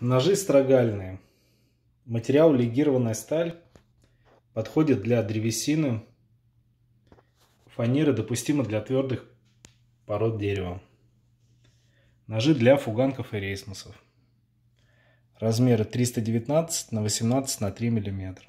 Ножи строгальные. Материал легированная сталь. Подходит для древесины. фанеры допустима для твердых пород дерева. Ножи для фуганков и рейсмусов. Размеры 319 на 18 на 3 миллиметра.